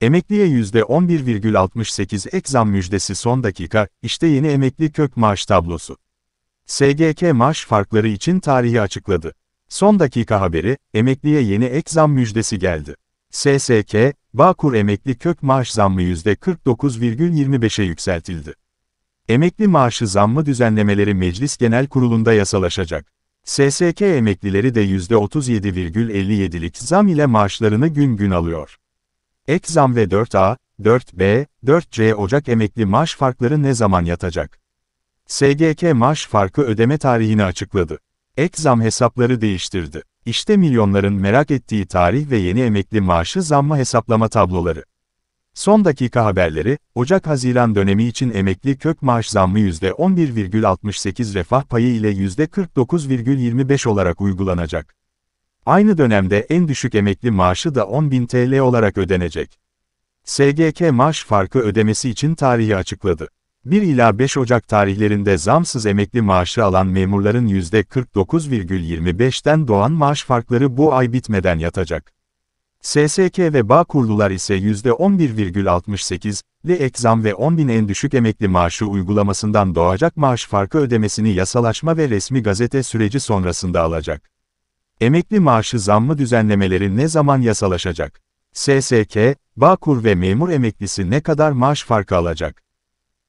Emekliye %11,68 ek zam müjdesi son dakika, işte yeni emekli kök maaş tablosu. SGK maaş farkları için tarihi açıkladı. Son dakika haberi, emekliye yeni ek zam müjdesi geldi. SSK, Bağkur emekli kök maaş zammı %49,25'e yükseltildi. Emekli maaşı zammı düzenlemeleri Meclis Genel Kurulu'nda yasalaşacak. SSK emeklileri de %37,57'lik zam ile maaşlarını gün gün alıyor. Ek zam ve 4A, 4B, 4C Ocak emekli maaş farkları ne zaman yatacak? SGK maaş farkı ödeme tarihini açıkladı. Ek zam hesapları değiştirdi. İşte milyonların merak ettiği tarih ve yeni emekli maaşı zamma hesaplama tabloları. Son dakika haberleri, Ocak-Haziran dönemi için emekli kök maaş zammı %11,68 refah payı ile %49,25 olarak uygulanacak. Aynı dönemde en düşük emekli maaşı da 10.000 TL olarak ödenecek. SGK maaş farkı ödemesi için tarihi açıkladı. 1 ila 5 Ocak tarihlerinde zamsız emekli maaşı alan memurların %49,25'ten doğan maaş farkları bu ay bitmeden yatacak. SSK ve kurdular ise %11,68'li ekzam zam ve 10.000 en düşük emekli maaşı uygulamasından doğacak maaş farkı ödemesini yasalaşma ve resmi gazete süreci sonrasında alacak. Emekli maaşı zammı düzenlemeleri ne zaman yasalaşacak? SSK, Bağkur ve memur emeklisi ne kadar maaş farkı alacak?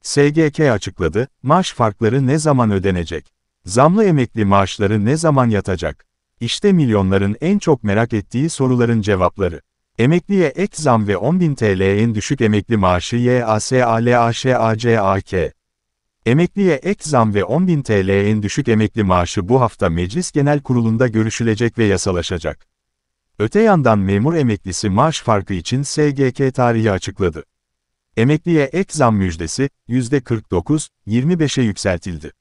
SGK açıkladı, maaş farkları ne zaman ödenecek? Zamlı emekli maaşları ne zaman yatacak? İşte milyonların en çok merak ettiği soruların cevapları. Emekliye ek zam ve 10.000 TL'nin düşük emekli maaşı YASALAŞACAK. Emekliye ek zam ve 10.000 TL en düşük emekli maaşı bu hafta Meclis Genel Kurulu'nda görüşülecek ve yasalaşacak. Öte yandan memur emeklisi maaş farkı için SGK tarihi açıkladı. Emekliye ek zam müjdesi %49, 25'e yükseltildi.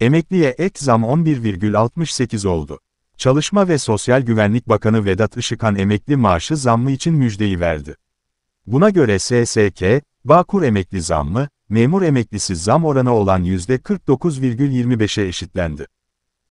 Emekliye ek zam 11,68 oldu. Çalışma ve Sosyal Güvenlik Bakanı Vedat Işıkhan emekli maaşı zammı için müjdeyi verdi. Buna göre SSK, Bağkur emekli zammı, memur emeklisi zam oranı olan %49,25'e eşitlendi.